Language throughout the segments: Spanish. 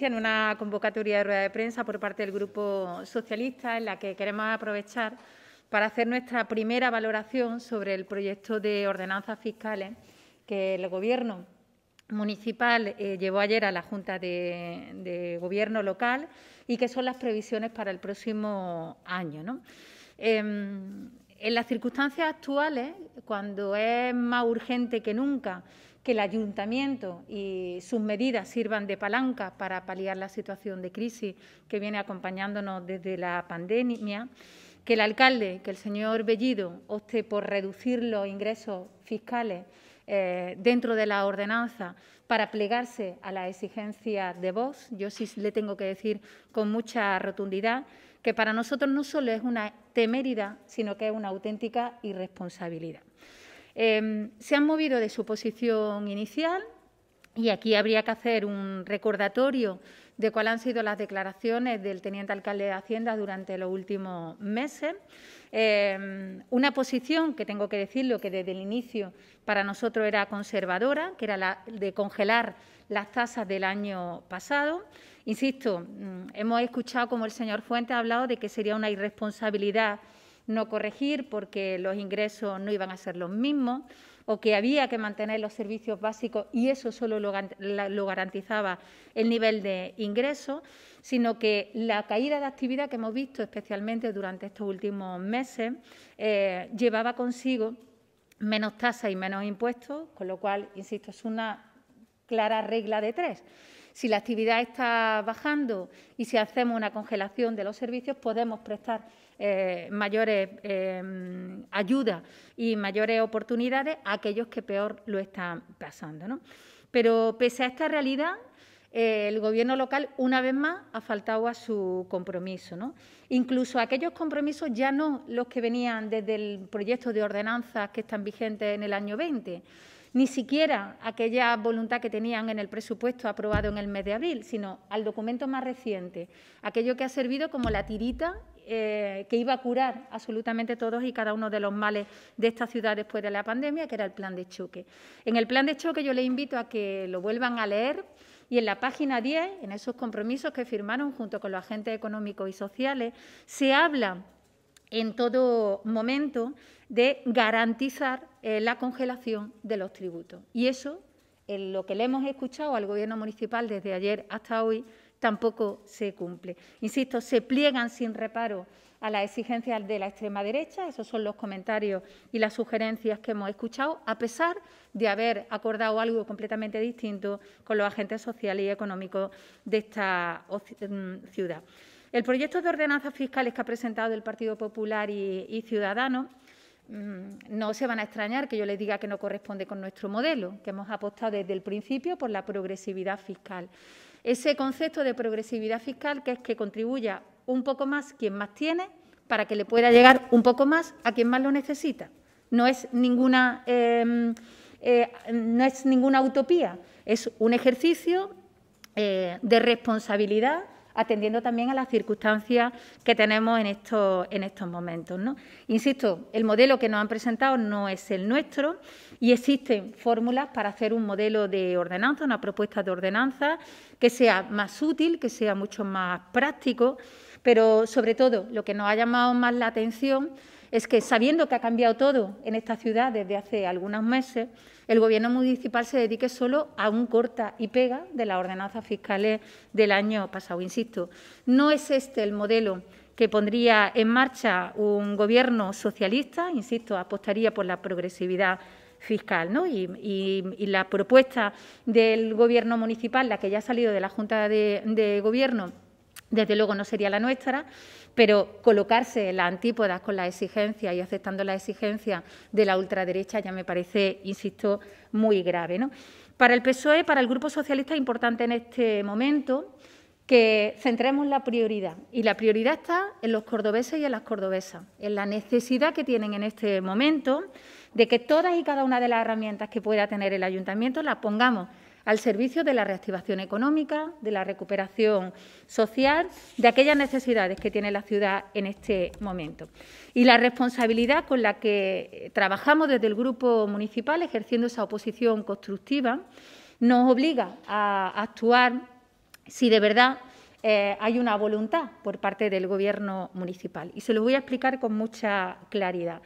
en una convocatoria de rueda de prensa por parte del Grupo Socialista en la que queremos aprovechar para hacer nuestra primera valoración sobre el proyecto de ordenanzas fiscales que el Gobierno municipal eh, llevó ayer a la Junta de, Gobierno local y que son las previsiones para el próximo año. Em, en las circunstancias actuales, cuando es más urgente que nunca que el ayuntamiento y sus medidas sirvan de palanca para paliar la situación de crisis que viene acompañándonos desde la pandemia, que el alcalde, que el señor Bellido, opte por reducir los ingresos fiscales eh, dentro de la ordenanza para plegarse a la exigencia de voz. Yo sí le tengo que decir con mucha rotundidad que para nosotros no solo es una temeridad, sino que es una auténtica irresponsabilidad. Em, se han movido de su posición inicial y aquí habría que hacer un recordatorio de cuáles han sido las declaraciones del teniente alcalde de Hacienda durante los últimos meses. Em, una posición que tengo que decirlo que desde el inicio para nosotros era conservadora, que era la de congelar las tasas del año pasado. Insisto, mm, hemos escuchado como el señor Fuentes ha hablado de que sería una irresponsabilidad no corregir porque los ingresos no iban a ser los mismos o que había que mantener los servicios básicos y eso solo lo, garantizaba el nivel de ingresos, sino que la caída de actividad que hemos visto especialmente durante estos últimos meses eh, llevaba consigo menos tasas y menos impuestos, con lo cual, insisto, es una clara regla de tres. Si la actividad está bajando y si hacemos una congelación de los servicios, podemos prestar eh, mayores em, ayudas y mayores oportunidades a aquellos que peor lo están pasando. ¿no? Pero pese a esta realidad, eh, el gobierno local una vez más ha faltado a su compromiso. ¿no? Incluso aquellos compromisos ya no los que venían desde el proyecto de ordenanzas que están vigentes en el año 20, ni siquiera aquella voluntad que tenían en el presupuesto aprobado en el mes de abril, sino al documento más reciente, aquello que ha servido como la tirita eh, que iba a curar absolutamente todos y cada uno de los males de esta ciudad después de la pandemia, que era el plan de choque. En el plan de choque yo le invito a que lo vuelvan a leer y en la página 10, en esos compromisos que firmaron junto con los agentes económicos y sociales, se habla en todo momento de garantizar eh, la congelación de los tributos. Y eso, en lo que le hemos escuchado al Gobierno municipal desde ayer hasta hoy, tampoco se cumple. Insisto, se pliegan sin reparo a las exigencias de la extrema derecha, esos son los comentarios y las sugerencias que hemos escuchado, a pesar de haber acordado algo completamente distinto con los agentes sociales y económicos de esta mm, ciudad. El proyecto de ordenanzas fiscales que ha presentado el Partido Popular y, y Ciudadanos Mm, no se van a extrañar que yo les diga que no corresponde con nuestro modelo, que hemos apostado desde el principio por la progresividad fiscal. Ese concepto de progresividad fiscal que es que contribuya un poco más quien más tiene para que le pueda llegar un poco más a quien más lo necesita. No es ninguna, em, eh, no es ninguna utopía, es un ejercicio eh, de responsabilidad atendiendo también a las circunstancias que tenemos en estos, momentos. Insisto, el modelo que nos han presentado no es el nuestro y existen fórmulas para hacer un modelo de ordenanza, una propuesta de ordenanza que sea más útil, que sea mucho más práctico, pero sobre todo lo que nos ha llamado más la atención es que sabiendo que ha cambiado todo en esta ciudad desde hace algunos meses, el Gobierno municipal se dedique solo a un corta y pega de las ordenanzas fiscales del año pasado. Insisto, no es este el modelo que pondría en marcha un Gobierno socialista, insisto, apostaría por la progresividad fiscal. ¿no? Y, la propuesta del Gobierno municipal, la que ya ha salido de la Junta de Gobierno, desde luego no sería la nuestra, pero colocarse en las antípodas con la exigencias y aceptando las exigencia de la ultraderecha ya me parece, insisto, muy grave. Para el PSOE, para el Grupo Socialista, es importante en este momento que centremos la prioridad. Y la prioridad está en los cordobeses y en las cordobesas, en la necesidad que tienen en este momento de que todas y cada una de las herramientas que pueda tener el ayuntamiento las pongamos al servicio de la reactivación económica, de la recuperación social, de aquellas necesidades que tiene la ciudad en este momento. Y la responsabilidad con la que trabajamos desde el Grupo Municipal, ejerciendo esa oposición constructiva, nos obliga a actuar si de verdad eh, hay una voluntad por parte del Gobierno municipal. Y se lo voy a explicar con mucha claridad.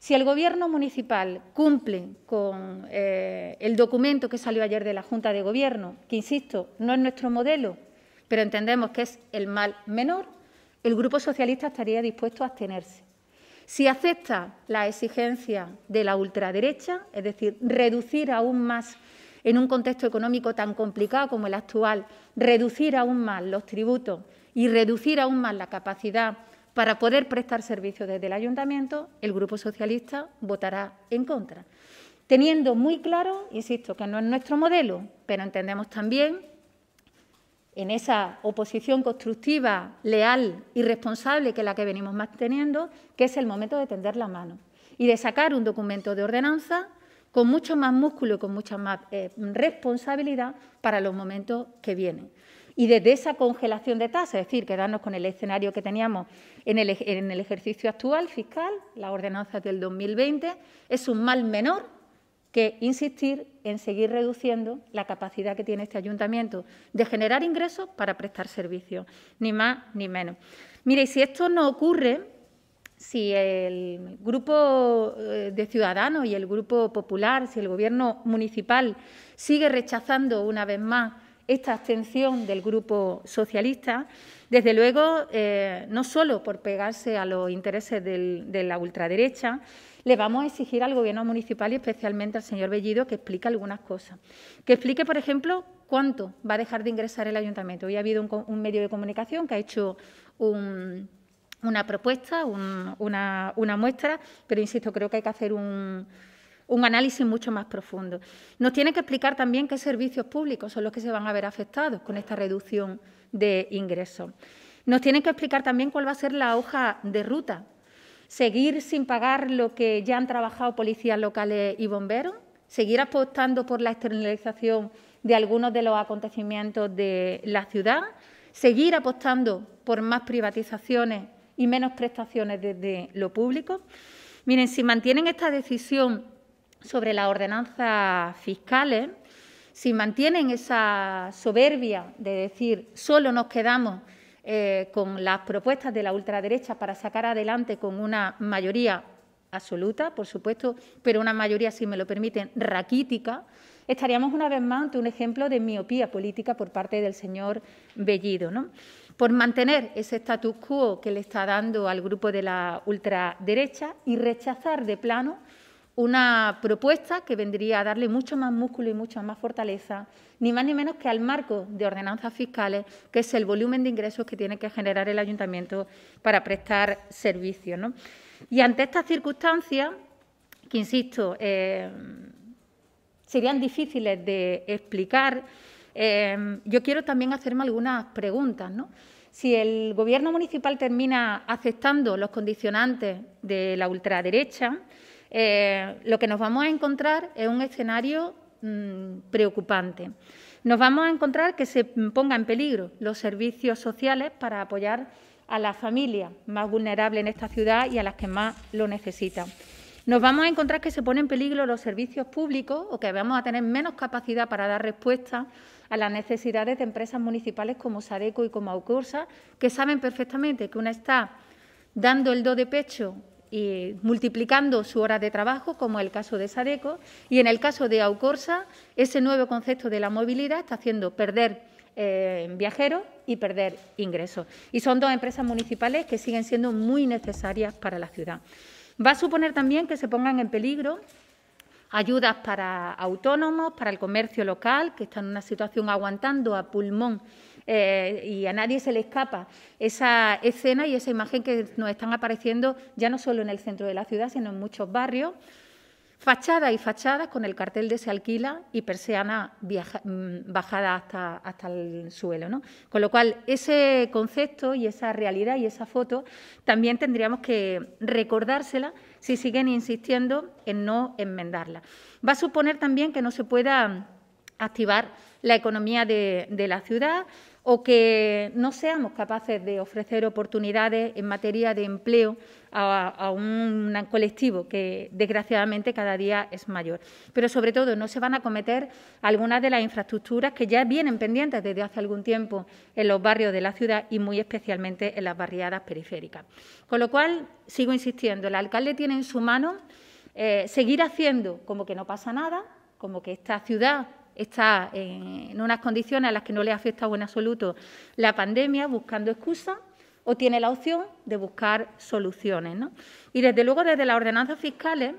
Si el Gobierno municipal cumple con eh, el documento que salió ayer de la Junta de Gobierno, que, insisto, no es nuestro modelo, pero entendemos que es el mal menor, el Grupo Socialista estaría dispuesto a abstenerse. Si acepta la exigencia de la ultraderecha, es decir, reducir aún más en un contexto económico tan complicado como el actual, reducir aún más los tributos y reducir aún más la capacidad para poder prestar servicio desde el ayuntamiento, el Grupo Socialista votará en contra. Teniendo muy claro, insisto, que no es nuestro modelo, pero entendemos también en esa oposición constructiva, leal y responsable que es la que venimos manteniendo, que es el momento de tender la mano y de sacar un documento de ordenanza con mucho más músculo y con mucha más eh, responsabilidad para los momentos que vienen. Y desde esa congelación de tasas, es decir, quedarnos con el escenario que teníamos en el, en el ejercicio actual fiscal, la ordenanza del 2020, es un mal menor que insistir en seguir reduciendo la capacidad que tiene este ayuntamiento de generar ingresos para prestar servicios, ni más ni menos. Mire, y si esto no ocurre, si el grupo eh, de ciudadanos y el grupo popular, si el gobierno municipal sigue rechazando una vez más esta abstención del Grupo Socialista, desde luego, eh, no solo por pegarse a los intereses de la ultraderecha, le vamos a exigir al Gobierno municipal y especialmente al señor Bellido que explique algunas cosas. Que explique, por ejemplo, cuánto va a dejar de ingresar el ayuntamiento. Hoy ha habido un, medio de comunicación que ha hecho una propuesta, una muestra, pero insisto, creo que hay que hacer un, un análisis mucho más profundo. Nos tiene que explicar también qué servicios públicos son los que se van a ver afectados con esta reducción de ingresos. Nos tienen que explicar también cuál va a ser la hoja de ruta. Seguir sin pagar lo que ya han trabajado policías locales y bomberos, seguir apostando por la externalización de algunos de los acontecimientos de la ciudad, seguir apostando por más privatizaciones y menos prestaciones desde lo público. Miren, si mantienen esta decisión sobre las ordenanzas fiscales, si mantienen esa soberbia de decir solo nos quedamos eh, con las propuestas de la ultraderecha para sacar adelante con una mayoría absoluta, por supuesto, pero una mayoría, si me lo permiten, raquítica, estaríamos una vez más ante un ejemplo de miopía política por parte del señor Bellido. ¿no? Por mantener ese status quo que le está dando al grupo de la ultraderecha y rechazar de plano una propuesta que vendría a darle mucho más músculo y mucha más fortaleza, ni más ni menos que al marco de ordenanzas fiscales, que es el volumen de ingresos que tiene que generar el ayuntamiento para prestar servicios. Y ante estas circunstancias, que insisto, eh, serían difíciles de explicar, eh, yo quiero también hacerme algunas preguntas. ¿no? Si el Gobierno municipal termina aceptando los condicionantes de la ultraderecha, eh, lo que nos vamos a encontrar es un escenario mm, preocupante. Nos vamos a encontrar que se ponga en peligro los servicios sociales para apoyar a las familias más vulnerables en esta ciudad y a las que más lo necesitan. Nos vamos a encontrar que se ponen en peligro los servicios públicos o que vamos a tener menos capacidad para dar respuesta a las necesidades de empresas municipales como Sadeco y como Aucursa, que saben perfectamente que una está dando el do de pecho y multiplicando su hora de trabajo, como el caso de Sadeco, y en el caso de Aucorsa, ese nuevo concepto de la movilidad está haciendo perder eh, viajeros y perder ingresos. Y son dos empresas municipales que siguen siendo muy necesarias para la ciudad. Va a suponer también que se pongan en peligro ayudas para autónomos, para el comercio local, que está en una situación aguantando a pulmón eh, y a nadie se le escapa esa escena y esa imagen que nos están apareciendo ya no solo en el centro de la ciudad, sino en muchos barrios. fachadas y fachadas con el cartel de se alquila y persiana mm, bajada hasta, el suelo. ¿no? Con lo cual, ese concepto y esa realidad y esa foto también tendríamos que recordársela si siguen insistiendo en no enmendarla. Va a suponer también que no se pueda activar la economía de la ciudad, o que no seamos capaces de ofrecer oportunidades en materia de empleo a, un colectivo que desgraciadamente cada día es mayor. Pero sobre todo no se van a cometer algunas de las infraestructuras que ya vienen pendientes desde hace algún tiempo en los barrios de la ciudad y muy especialmente en las barriadas periféricas. Con lo cual, sigo insistiendo, el alcalde tiene en su mano eh, seguir haciendo como que no pasa nada, como que esta ciudad está eh, en unas condiciones a las que no le afecta en absoluto la pandemia, buscando excusas o tiene la opción de buscar soluciones. Y desde luego, desde las ordenanzas fiscales,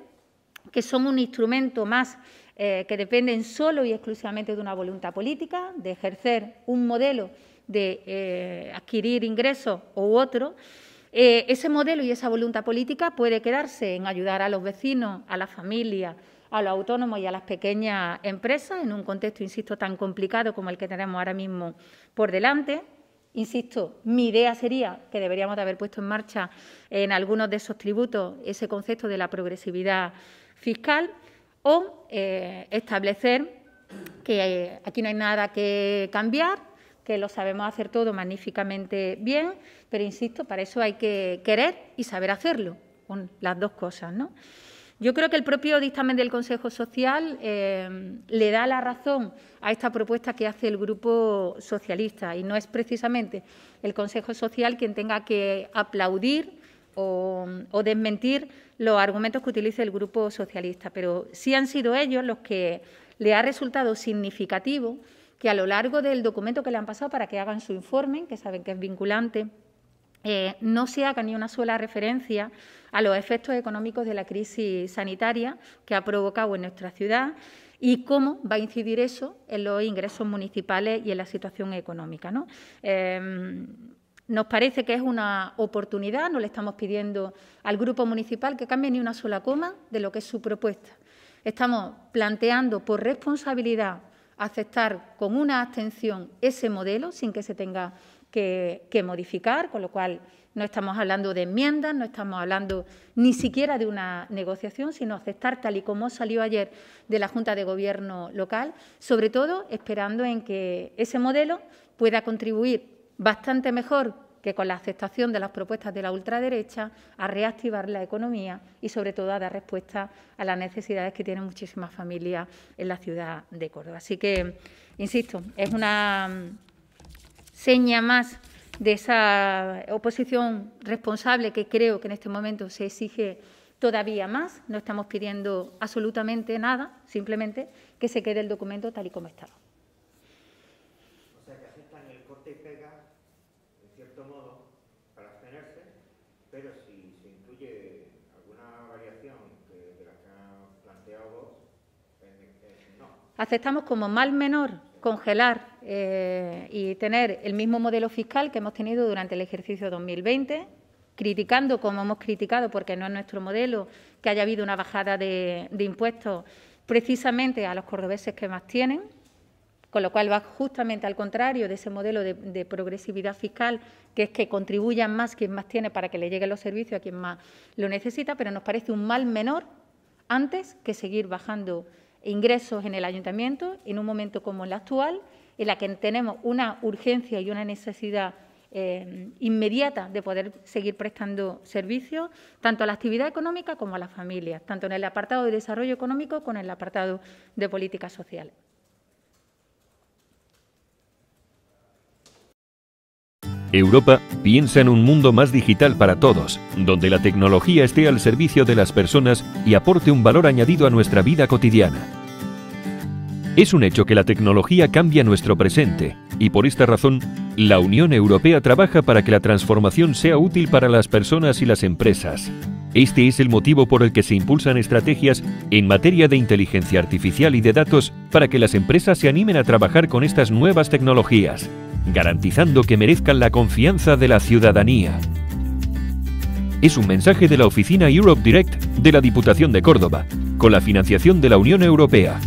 que son un instrumento más eh, que dependen solo y exclusivamente de una voluntad política, de ejercer un modelo de eh, adquirir ingresos u otro, ese modelo y esa voluntad política puede quedarse en ayudar a los vecinos, a la familia, a los autónomos y a las pequeñas empresas en un contexto, insisto, tan complicado como el que tenemos ahora mismo por delante. Insisto, mi idea sería que deberíamos de haber puesto en marcha en algunos de esos tributos ese concepto de la progresividad fiscal o eh, establecer que eh, aquí no hay nada que cambiar, que lo sabemos hacer todo magníficamente bien, pero insisto, para eso hay que querer y saber hacerlo, las dos cosas, ¿no? Yo creo que el propio dictamen del Consejo Social eh, le da la razón a esta propuesta que hace el Grupo Socialista y no es precisamente el Consejo Social quien tenga que aplaudir o, o desmentir los argumentos que utilice el Grupo Socialista, pero sí han sido ellos los que le ha resultado significativo que a lo largo del documento que le han pasado para que hagan su informe, que saben que es vinculante, eh, no se haga ni una sola referencia a los efectos económicos de la crisis sanitaria que ha provocado en nuestra ciudad y cómo va a incidir eso en los ingresos municipales y en la situación económica. ¿no? Em, nos parece que es una oportunidad, no le estamos pidiendo al Grupo Municipal que cambie ni una sola coma de lo que es su propuesta. Estamos planteando por responsabilidad aceptar con una abstención ese modelo sin que se tenga que, que, modificar, con lo cual no estamos hablando de enmiendas, no estamos hablando ni siquiera de una negociación, sino aceptar tal y como salió ayer de la Junta de Gobierno local, sobre todo esperando en que ese modelo pueda contribuir bastante mejor que con la aceptación de las propuestas de la ultraderecha a reactivar la economía y sobre todo a dar respuesta a las necesidades que tienen muchísimas familias en la ciudad de Córdoba. Así que, insisto, es una seña más de esa oposición responsable que creo que en este momento se exige todavía más. No estamos pidiendo absolutamente nada, simplemente que se quede el documento tal y como estaba. aceptamos como mal menor congelar eh, y tener el mismo modelo fiscal que hemos tenido durante el ejercicio 2020, criticando como hemos criticado, porque no es nuestro modelo, que haya habido una bajada de, impuestos precisamente a los cordobeses que más tienen, con lo cual va justamente al contrario de ese modelo de, de, progresividad fiscal, que es que contribuyan más quien más tiene para que le lleguen los servicios a quien más lo necesita, pero nos parece un mal menor antes que seguir bajando ingresos en el ayuntamiento en un momento como el actual, en la que tenemos una urgencia y una necesidad eh, inmediata de poder seguir prestando servicios tanto a la actividad económica como a las familias, tanto en el apartado de desarrollo económico como en el apartado de políticas sociales. Europa piensa en un mundo más digital para todos, donde la tecnología esté al servicio de las personas y aporte un valor añadido a nuestra vida cotidiana. Es un hecho que la tecnología cambia nuestro presente y por esta razón, la Unión Europea trabaja para que la transformación sea útil para las personas y las empresas. Este es el motivo por el que se impulsan estrategias en materia de inteligencia artificial y de datos para que las empresas se animen a trabajar con estas nuevas tecnologías garantizando que merezcan la confianza de la ciudadanía. Es un mensaje de la oficina Europe Direct de la Diputación de Córdoba, con la financiación de la Unión Europea.